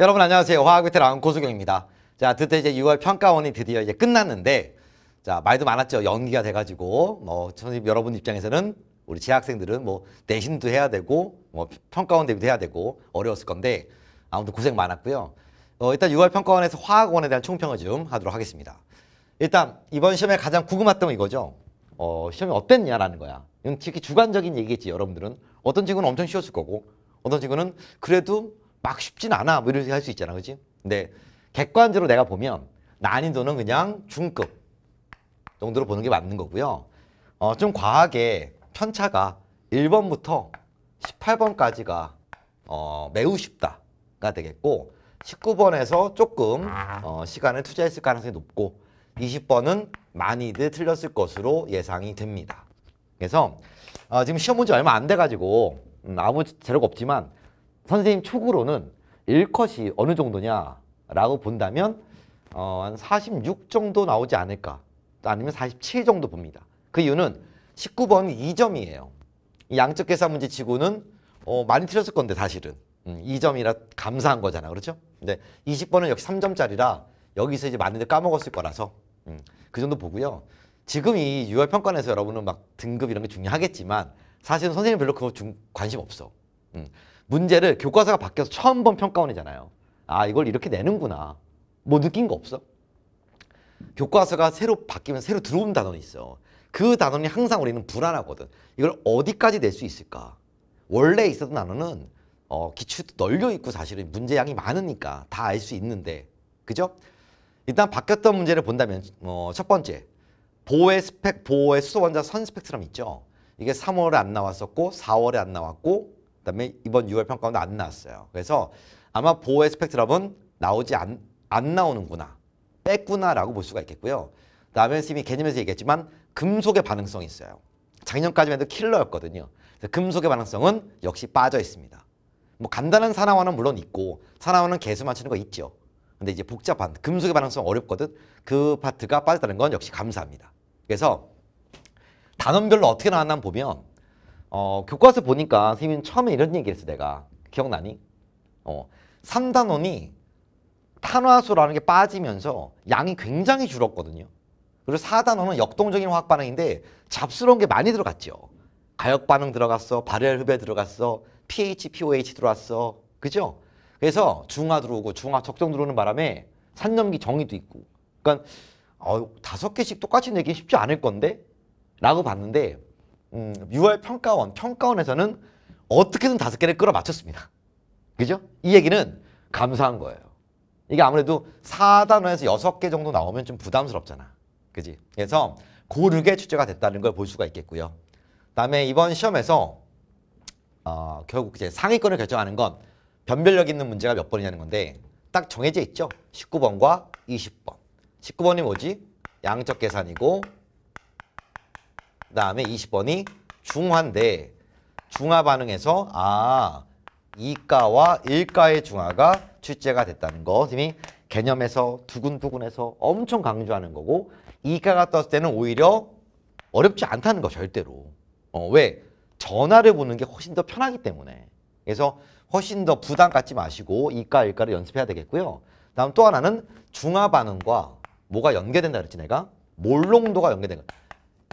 여러분 안녕하세요. 화학비틀 랑 고수경입니다. 자, 그때 이제 6월 평가원이 드디어 이제 끝났는데 자, 말도 많았죠. 연기가 돼 가지고 뭐 선생님 여러분 입장에서는 우리 재학생들은 뭐 내신도 해야 되고 뭐 평가원 대비도 해야 되고 어려웠을 건데 아무튼 고생 많았고요. 어, 일단 6월 평가원에서 화학원에 대한 총평을 좀 하도록 하겠습니다. 일단 이번 시험에 가장 궁금했던 건 이거죠. 어, 시험이 어땠냐라는 거야. 이건 특히 주관적인 얘기겠지 여러분들은. 어떤 친구는 엄청 쉬웠을 거고 어떤 친구는 그래도 막 쉽진 않아 뭐 이런 생각 할수 있잖아 그치 근데 객관적으로 내가 보면 난이도는 그냥 중급 정도로 보는 게 맞는 거고요 어, 좀 과하게 편차가 1번부터 18번까지가 어, 매우 쉽다가 되겠고 19번에서 조금 어, 시간을 투자했을 가능성이 높고 20번은 많이들 틀렸을 것으로 예상이 됩니다. 그래서 어, 지금 시험 문제 얼마 안 돼가지고 음, 아무 재료가 없지만 선생님 촉으로는 1컷이 어느 정도냐라고 본다면 어, 한 46 정도 나오지 않을까 아니면 47 정도 봅니다. 그 이유는 19번이 2점이에요. 양적 계산 문제 치고는 어, 많이 틀렸을 건데 사실은 음, 2점이라 감사한 거잖아. 그렇죠? 근데 20번은 역시 3점짜리라 여기서 이제 많은데 까먹었을 거라서 음, 그 정도 보고요. 지금 이 6월 평가에서 여러분은 막 등급 이런 게 중요하겠지만 사실은 선생님 별로 그거 중, 관심 없어. 음. 문제를 교과서가 바뀌어서 처음 본 평가원이잖아요. 아 이걸 이렇게 내는구나. 뭐 느낀 거 없어? 교과서가 새로 바뀌면 새로 들어온 단원이 있어. 그 단원이 항상 우리는 불안하거든. 이걸 어디까지 낼 수 있을까? 원래 있었던 단어는 어, 기출도 널려 있고 사실은 문제양이 많으니까 다 알 수 있는데 그죠? 일단 바뀌었던 문제를 본다면 어, 첫 번째 보호의 스펙, 보호의 수소원자 선 스펙트럼 있죠? 이게 3월에 안 나왔었고 4월에 안 나왔고 그다음에 이번 6월 평가원도 안 나왔어요. 그래서 아마 보호의 스펙트럼은 나오지 안, 안 나오는구나. 뺐구나라고 볼 수가 있겠고요. 그다음에 선생님이 개념에서 얘기했지만 금속의 반응성이 있어요. 작년까지만 해도 킬러였거든요. 금속의 반응성은 역시 빠져 있습니다. 뭐 간단한 산화화는 물론 있고 산화화는 개수 맞추는 거 있죠. 근데 이제 복잡한 금속의 반응성 어렵거든. 그 파트가 빠졌다는 건 역시 감사합니다. 그래서 단원별로 어떻게 나왔나 보면 어, 교과서 보니까 선생님 처음에 이런 얘기 했어 내가 기억나니? 어, 3단원이 탄화수라는 게 빠지면서 양이 굉장히 줄었거든요 그리고 4단원은 역동적인 화학 반응인데 잡스러운 게 많이 들어갔죠 가역 반응 들어갔어 발열 흡에 들어갔어 pH, pOH 들어왔어 그죠? 그래서 중화 들어오고 중화 적정 들어오는 바람에 산염기 정의도 있고 그러니까 어, 다섯 개씩 똑같이 내기 쉽지 않을 건데? 라고 봤는데 음, 6월 평가원, 평가원에서는 어떻게든 다섯 개를 끌어 맞췄습니다. 그죠? 이 얘기는 감사한 거예요. 이게 아무래도 4단원에서 여섯 개 정도 나오면 좀 부담스럽잖아. 그지? 그래서 고르게 출제가 됐다는 걸 볼 수가 있겠고요. 다음에 이번 시험에서 어, 결국 이제 상위권을 결정하는 건 변별력 있는 문제가 몇 번이냐는 건데 딱 정해져 있죠. 19번과 20번. 19번이 뭐지? 양적 계산이고 그 다음에 20번이 중화인데 중화 반응에서 아 이가와 일가의 중화가 출제가 됐다는 거 선생님이 개념에서 두근두근해서 엄청 강조하는 거고 이가가 떴을 때는 오히려 어렵지 않다는 거 절대로 어, 왜? 전화를 보는 게 훨씬 더 편하기 때문에 그래서 훨씬 더 부담 갖지 마시고 이가 일가를 연습해야 되겠고요 다음 또 하나는 중화 반응과 뭐가 연계된다 그랬지 내가 몰롱도가 연계된 거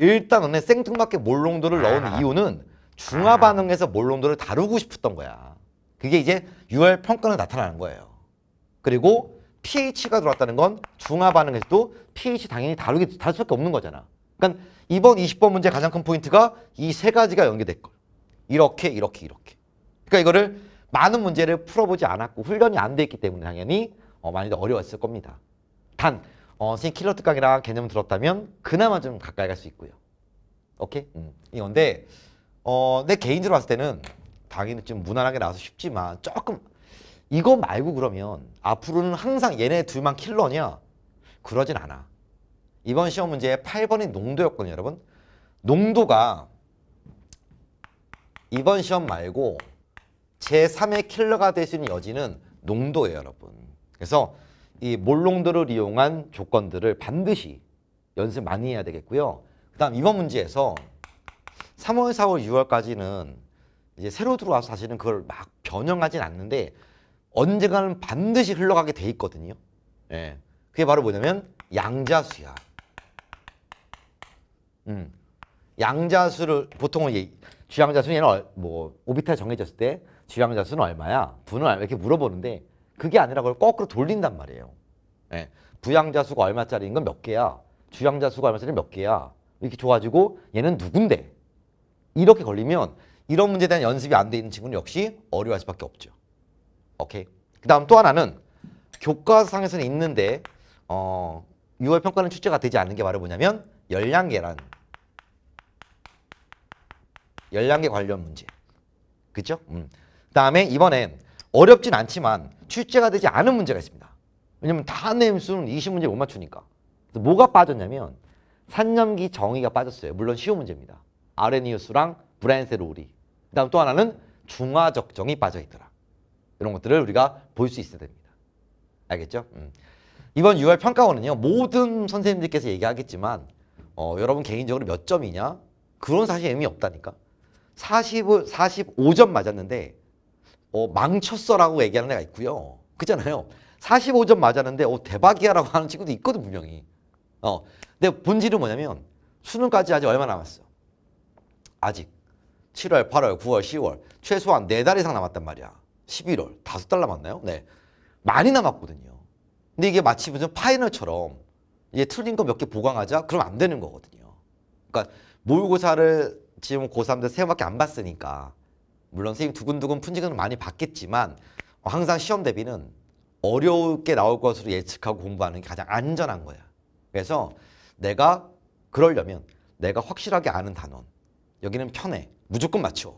일단 너네 생뚱맞게 몰롱도를 넣은 아. 이유는 중화 아. 반응에서 몰롱도를 다루고 싶었던 거야. 그게 이제 유월 평가로 나타나는 거예요. 그리고 pH가 들어왔다는 건 중화 반응에서도 pH 당연히 다루게다룰 수밖에 없는 거잖아. 그러니까 이번 20번 문제 가장 큰 포인트가 이 세 가지가 연계될 걸. 이렇게 이렇게 이렇게. 그러니까 이거를 많은 문제를 풀어보지 않았고 훈련이 안 돼 있기 때문에 당연히 어, 많이 어려웠을 겁니다. 단 어, 선생 킬러 특강이랑 개념 들었다면 그나마 좀 가까이 갈 수 있고요. 오케이? 음. 이건데 어, 내 개인적으로 봤을 때는 당연히 좀 무난하게 나와서 쉽지만 조금 이거 말고 그러면 앞으로는 항상 얘네 둘만 킬러냐? 그러진 않아. 이번 시험 문제 8번이 농도였거든요, 여러분. 농도가 이번 시험 말고 제3의 킬러가 될 수 있는 여지는 농도예요, 여러분. 그래서 이 몰롱들을 이용한 조건들을 반드시 연습 많이 해야 되겠고요. 그 다음 이번 문제에서 3월, 4월, 6월까지는 이제 새로 들어와서 사실은 그걸 막 변형하진 않는데 언젠가는 반드시 흘러가게 돼 있거든요. 예. 그게 바로 뭐냐면 양자수야. 음. 양자수를 보통은 주양자수 얘는 뭐 오비탈 정해졌을 때 주양자수는 얼마야? 분은 얼마 이렇게 물어보는데 그게 아니라 그걸 거꾸로 돌린단 말이에요. 예. 부양자 수가 얼마짜리인 건 몇 개야. 주양자 수가 얼마짜리 몇 개야. 이렇게 줘가지고 얘는 누군데. 이렇게 걸리면 이런 문제에 대한 연습이 안 돼 있는 친구는 역시 어려워할 수밖에 없죠. 오케이. 그 다음 또 하나는 교과상에서는 있는데 어, 6월 평가는 출제가 되지 않는 게 바로 뭐냐면 열량 계란. 열량계 관련 문제. 그죠? 음. 그다음에 이번엔 어렵진 않지만 출제가 되지 않은 문제가 있습니다. 왜냐면 다내 수는 20문제 못 맞추니까. 뭐가 빠졌냐면 산념기 정의가 빠졌어요. 물론 쉬운 문제입니다. 아레니우스랑 브라이언세 로우리. 그 다음 또 하나는 중화적정이 빠져있더라. 이런 것들을 우리가 볼 수 있어야 됩니다. 알겠죠? 음. 이번 6월 평가원은요. 모든 선생님들께서 얘기하겠지만 어, 여러분 개인적으로 몇 점이냐? 그런 사실 의미 없다니까. 45, 45점 맞았는데 어, 망쳤어라고 얘기하는 애가 있고요. 그잖아요. 45점 맞았는데 어, 대박이야라고 하는 친구도 있거든 분명히. 어, 근데 본질은 뭐냐면 수능까지 아직 얼마 남았어. 아직 7월, 8월, 9월, 10월 최소한 네 달 이상 남았단 말이야. 11월 다섯 달 남았나요? 네, 많이 남았거든요. 근데 이게 마치 무슨 파이널처럼 이제 틀린 거 몇 개 보강하자 그럼 안 되는 거거든요. 그러니까 모의고사를 지금 고3 때세 번밖에 안 봤으니까 물론 선생님 두근두근 푼지근을 많이 받겠지만 어, 항상 시험 대비는 어려우게 나올 것으로 예측하고 공부하는 게 가장 안전한 거야. 그래서 내가 그러려면 내가 확실하게 아는 단원 여기는 편해. 무조건 맞춰.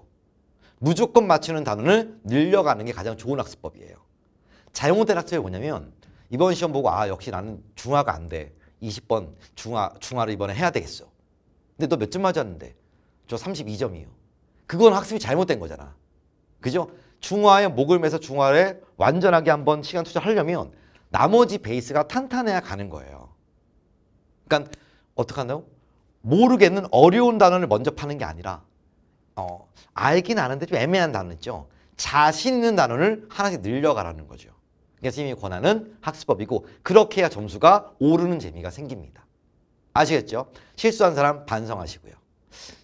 무조건 맞추는 단원을 늘려가는 게 가장 좋은 학습법이에요. 잘못된 학습이 뭐냐면 이번 시험 보고 아 역시 나는 중화가 안 돼. 20번 중화, 중화를 이번에 해야 되겠어. 근데 너 몇 점 맞았는데? 저 32점이요. 그건 학습이 잘못된 거잖아. 그죠? 중화에 목을 매서 중화를 완전하게 한번 시간 투자하려면 나머지 베이스가 탄탄해야 가는 거예요. 그러니까 어떡하나요 모르겠는 어려운 단어를 먼저 파는 게 아니라 어, 알긴 아는데 좀 애매한 단어 있죠. 자신 있는 단어를 하나씩 늘려가라는 거죠. 그러니까 선생님이 권하는 학습법이고 그렇게 해야 점수가 오르는 재미가 생깁니다. 아시겠죠? 실수한 사람 반성하시고요.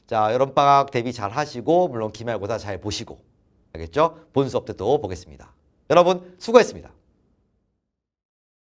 자, 여름방학 대비 잘 하시고 물론 기말고사 잘 보시고 알겠죠? 본 수업 때도 보겠습니다. 여러분 수고했습니다.